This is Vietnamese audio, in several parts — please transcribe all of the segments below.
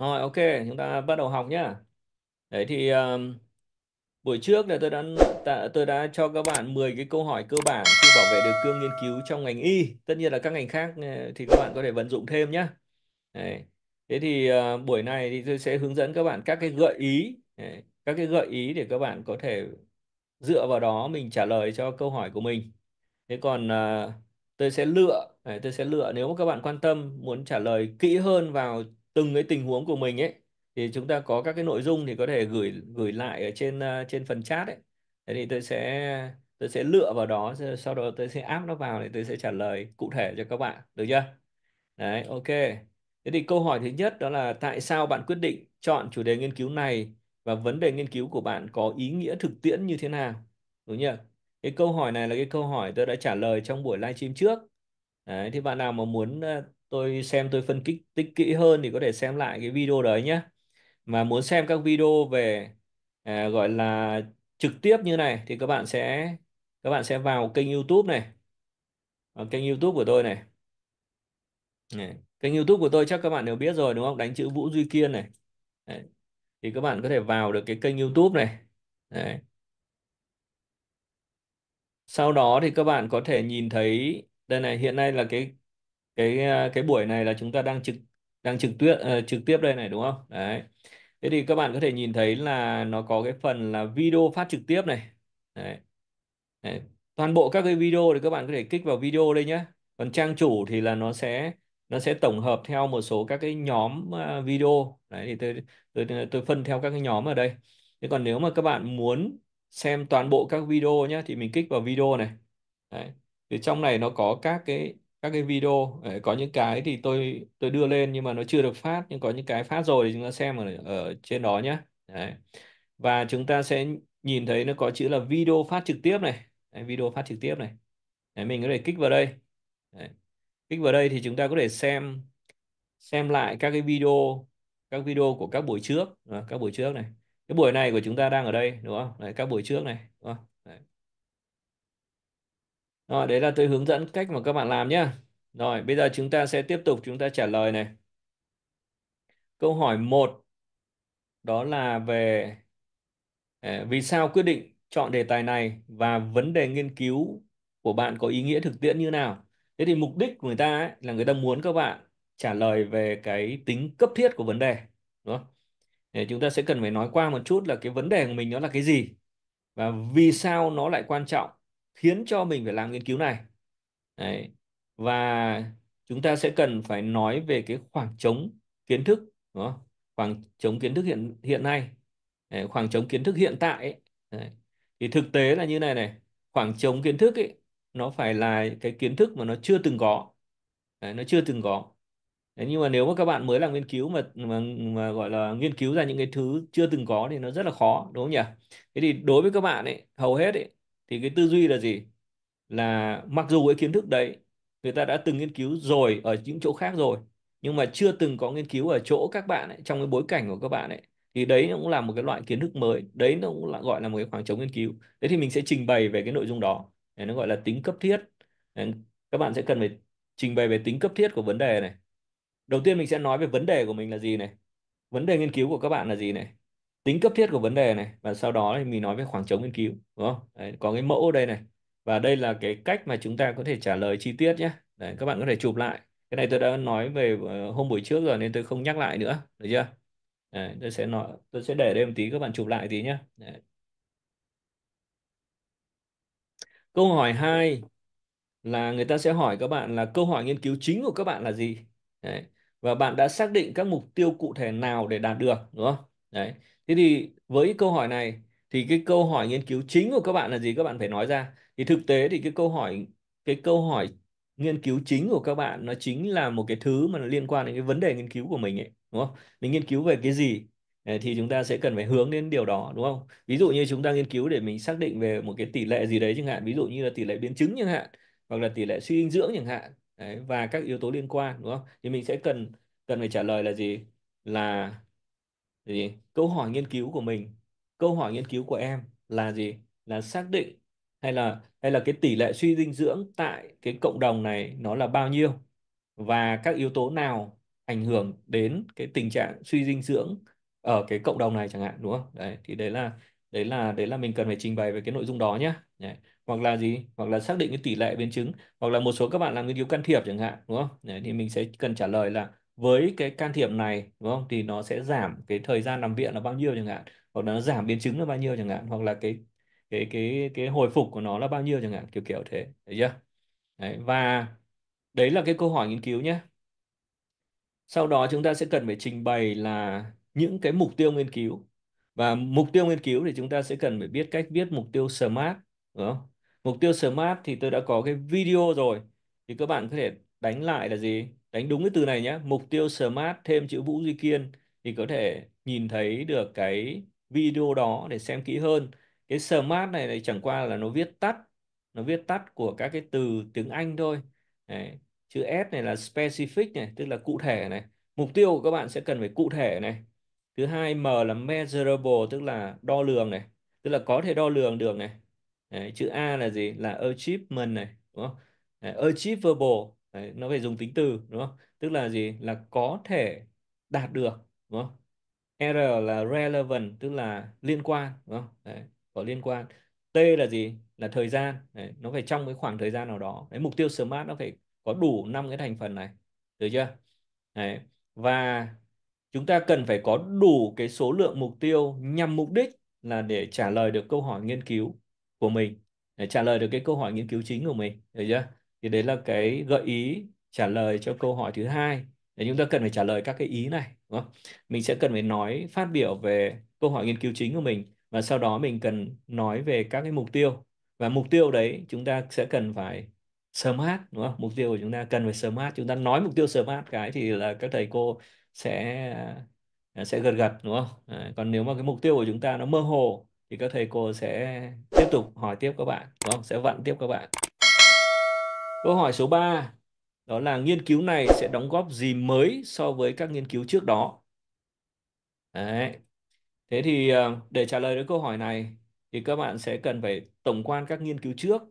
Rồi ok, chúng ta bắt đầu học nhá. Đấy thì um, buổi trước là tôi đã ta, tôi đã cho các bạn 10 cái câu hỏi cơ bản khi bảo vệ được cương nghiên cứu trong ngành y. Tất nhiên là các ngành khác ờ, thì các bạn có thể vận dụng thêm nhá. Đấy. Thế thì uh, buổi này thì tôi sẽ hướng dẫn các bạn các cái gợi ý, đấy. các cái gợi ý để các bạn có thể dựa vào đó mình trả lời cho câu hỏi của mình. Thế còn uh, tôi sẽ lựa, đấy, tôi sẽ lựa nếu mà các bạn quan tâm muốn trả lời kỹ hơn vào từng cái tình huống của mình ấy thì chúng ta có các cái nội dung thì có thể gửi gửi lại ở trên ờ, trên phần chat ấy thế thì tôi sẽ tôi sẽ lựa vào đó sau đó tôi sẽ áp nó vào thì tôi sẽ trả lời cụ thể cho các bạn được chưa đấy ok thế thì câu hỏi thứ nhất đó là tại sao bạn quyết định chọn chủ đề nghiên cứu này và vấn đề nghiên cứu của bạn có ý nghĩa thực tiễn như thế nào đúng chưa cái câu hỏi này là cái câu hỏi tôi đã trả lời trong buổi livestream trước đấy, thì bạn nào mà muốn ờ, tôi xem tôi phân tích tích kỹ hơn thì có thể xem lại cái video đấy nhé mà muốn xem các video về à, gọi là trực tiếp như này thì các bạn sẽ các bạn sẽ vào kênh YouTube này vào kênh YouTube của tôi này. này kênh YouTube của tôi chắc các bạn đều biết rồi đúng không đánh chữ Vũ Duy Kiên này Đấy. thì các bạn có thể vào được cái kênh YouTube này Đấy. sau đó thì các bạn có thể nhìn thấy đây này hiện nay là cái cái à, cái buổi này là chúng ta đang trực đang trực tuyết uh, trực tiếp đây này đúng không đấy thế thì các bạn có thể nhìn thấy là nó có cái phần là video phát trực tiếp này đấy. Đấy. toàn bộ các cái video thì các bạn có thể kích vào video đây nhé còn trang chủ thì là nó sẽ nó sẽ tổng hợp theo một số các cái nhóm à, video đấy thì tôi tôi tôi phân theo các cái nhóm ở đây thế còn nếu mà các bạn muốn xem toàn bộ các video nhé thì mình kích vào video này đấy. thì trong này nó có các cái các cái video Đấy, có những cái thì tôi tôi đưa lên nhưng mà nó chưa được phát nhưng có những cái phát rồi thì chúng ta xem ở, ở trên đó nhé Đấy. và chúng ta sẽ nhìn thấy nó có chữ là video phát trực tiếp này Đấy, video phát trực tiếp này Đấy, mình có thể kích vào đây Đấy. kích vào đây thì chúng ta có thể xem xem lại các cái video các video của các buổi trước à, các buổi trước này cái buổi này của chúng ta đang ở đây đúng không Đấy, các buổi trước này đúng không rồi, đấy là tôi hướng dẫn cách mà các bạn làm nhé. Rồi, bây giờ chúng ta sẽ tiếp tục chúng ta trả lời này. Câu hỏi 1 đó là về à, vì sao quyết định chọn đề tài này và vấn đề nghiên cứu của bạn có ý nghĩa thực tiễn như nào. Thế thì mục đích của người ta ấy, là người ta muốn các bạn trả lời về cái tính cấp thiết của vấn đề. Đúng không? Để chúng ta sẽ cần phải nói qua một chút là cái vấn đề của mình nó là cái gì và vì sao nó lại quan trọng khiến cho mình phải làm nghiên cứu này Đấy. và chúng ta sẽ cần phải nói về cái khoảng trống kiến thức đúng không? khoảng trống kiến thức hiện hiện nay Đấy, khoảng trống kiến thức hiện tại ấy. Đấy. thì thực tế là như này này khoảng trống kiến thức ấy nó phải là cái kiến thức mà nó chưa từng có Đấy, nó chưa từng có Đấy, nhưng mà nếu mà các bạn mới làm nghiên cứu mà, mà mà gọi là nghiên cứu ra những cái thứ chưa từng có thì nó rất là khó đúng không nhỉ thế thì đối với các bạn ấy hầu hết ấy thì cái tư duy là gì là mặc dù cái kiến thức đấy người ta đã từng nghiên cứu rồi ở những chỗ khác rồi nhưng mà chưa từng có nghiên cứu ở chỗ các bạn ấy, trong cái bối cảnh của các bạn ấy thì đấy nó cũng là một cái loại kiến thức mới đấy nó cũng là gọi là một cái khoảng trống nghiên cứu thế thì mình sẽ trình bày về cái nội dung đó đấy, nó gọi là tính cấp thiết đấy, các bạn sẽ cần phải trình bày về tính cấp thiết của vấn đề này đầu tiên mình sẽ nói về vấn đề của mình là gì này vấn đề nghiên cứu của các bạn là gì này tính cấp thiết của vấn đề này và sau đó thì mình nói về khoảng trống nghiên cứu đúng không đấy, có cái mẫu đây này và đây là cái cách mà chúng ta có thể trả lời chi tiết nhé đấy, các bạn có thể chụp lại cái này tôi đã nói về ờ, hôm buổi trước rồi nên tôi không nhắc lại nữa được chưa đấy, tôi sẽ nói tôi sẽ để đây một tí các bạn chụp lại tí nhé đấy. câu hỏi 2 là người ta sẽ hỏi các bạn là câu hỏi nghiên cứu chính của các bạn là gì đấy. và bạn đã xác định các mục tiêu cụ thể nào để đạt được đúng không đấy thế thì với câu hỏi này thì cái câu hỏi nghiên cứu chính của các bạn là gì các bạn phải nói ra thì thực tế thì cái câu hỏi cái câu hỏi nghiên cứu chính của các bạn nó chính là một cái thứ mà nó liên quan đến cái vấn đề nghiên cứu của mình ấy đúng không mình nghiên cứu về cái gì ờ, thì chúng ta sẽ cần phải hướng đến điều đó đúng không ví dụ như chúng ta nghiên cứu để mình xác định về một cái tỷ lệ gì đấy chẳng hạn ví dụ như là tỷ lệ biến chứng chẳng hạn hoặc là tỷ lệ suy dinh dưỡng chẳng hạn đấy, và các yếu tố liên quan đúng không thì mình sẽ cần cần phải trả lời là gì là thì câu hỏi nghiên cứu của mình câu hỏi nghiên cứu của em là gì là xác định hay là hay là cái tỷ lệ suy dinh dưỡng tại cái cộng đồng này nó là bao nhiêu và các yếu tố nào ảnh hưởng đến cái tình trạng suy dinh dưỡng ở cái cộng đồng này chẳng hạn đúng không đấy thì đấy là đấy là đấy là mình cần phải trình bày về cái nội dung đó nhé đấy. hoặc là gì hoặc là xác định cái tỷ lệ biến chứng hoặc là một số các bạn làm nghiên cứu can thiệp chẳng hạn đúng không đấy, thì mình sẽ cần trả lời là với cái can thiệp này đúng không thì nó sẽ giảm cái thời gian nằm viện là bao nhiêu chẳng hạn hoặc là nó giảm biến chứng là bao nhiêu chẳng hạn hoặc là cái cái cái cái hồi phục của nó là bao nhiêu chẳng hạn kiểu kiểu thế thấy chưa đấy, và đấy là cái câu hỏi nghiên cứu nhé sau đó chúng ta sẽ cần phải trình bày là những cái mục tiêu nghiên cứu và mục tiêu nghiên cứu thì chúng ta sẽ cần phải biết cách viết mục tiêu SMART đúng không? Mục tiêu SMART thì tôi đã có cái video rồi thì các bạn có thể đánh lại là gì? đánh đúng cái từ này nhé mục tiêu smart thêm chữ Vũ Duy Kiên thì có thể nhìn thấy được cái video đó để xem kỹ hơn cái smart này, này chẳng qua là nó viết tắt nó viết tắt của các cái từ tiếng Anh thôi Đấy. chữ S này là specific này tức là cụ thể này mục tiêu của các bạn sẽ cần phải cụ thể này thứ hai M là measurable tức là đo lường này tức là có thể đo lường được này Đấy. chữ A là gì là achievement này đúng không Đấy. achievable Đấy, nó phải dùng tính từ đúng không? Tức là gì? Là có thể đạt được đúng không? R là relevant tức là liên quan đúng không? Đấy, có liên quan. T là gì? Là thời gian. Đấy, nó phải trong cái khoảng thời gian nào đó. Đấy, mục tiêu smart nó phải có đủ năm cái thành phần này. Được chưa? Đấy. Và chúng ta cần phải có đủ cái số lượng mục tiêu nhằm mục đích là để trả lời được câu hỏi nghiên cứu của mình để trả lời được cái câu hỏi nghiên cứu chính của mình được chưa thì đấy là cái gợi ý trả lời cho câu hỏi thứ hai để chúng ta cần phải trả lời các cái ý này đúng không? mình sẽ cần phải nói phát biểu về câu hỏi nghiên cứu chính của mình và sau đó mình cần nói về các cái mục tiêu và mục tiêu đấy chúng ta sẽ cần phải sớm hát đúng không mục tiêu của chúng ta cần phải sớm hát chúng ta nói mục tiêu sớm hát cái thì là các thầy cô sẽ à, sẽ gật gật đúng không à, còn nếu mà cái mục tiêu của chúng ta nó mơ hồ thì các thầy cô sẽ tiếp tục hỏi tiếp các bạn đúng không sẽ vặn tiếp các bạn Câu hỏi số 3 đó là nghiên cứu này sẽ đóng góp gì mới so với các nghiên cứu trước đó? Đấy. Thế thì ờ, để trả lời đến câu hỏi này thì các bạn sẽ cần phải tổng quan các nghiên cứu trước.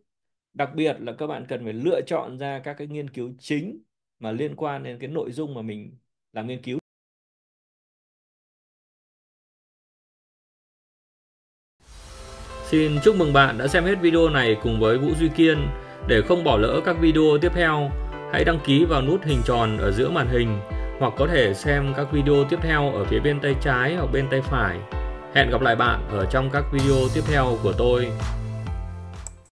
Đặc biệt là các bạn cần phải lựa chọn ra các cái nghiên cứu chính mà liên quan đến cái nội dung mà mình làm nghiên cứu. Xin chúc mừng bạn đã xem hết video này cùng với Vũ Duy Kiên để không bỏ lỡ các video tiếp theo, hãy đăng ký vào nút hình tròn ở giữa màn hình hoặc có thể xem các video tiếp theo ở phía bên tay trái hoặc bên tay phải. Hẹn gặp lại bạn ở trong các video tiếp theo của tôi.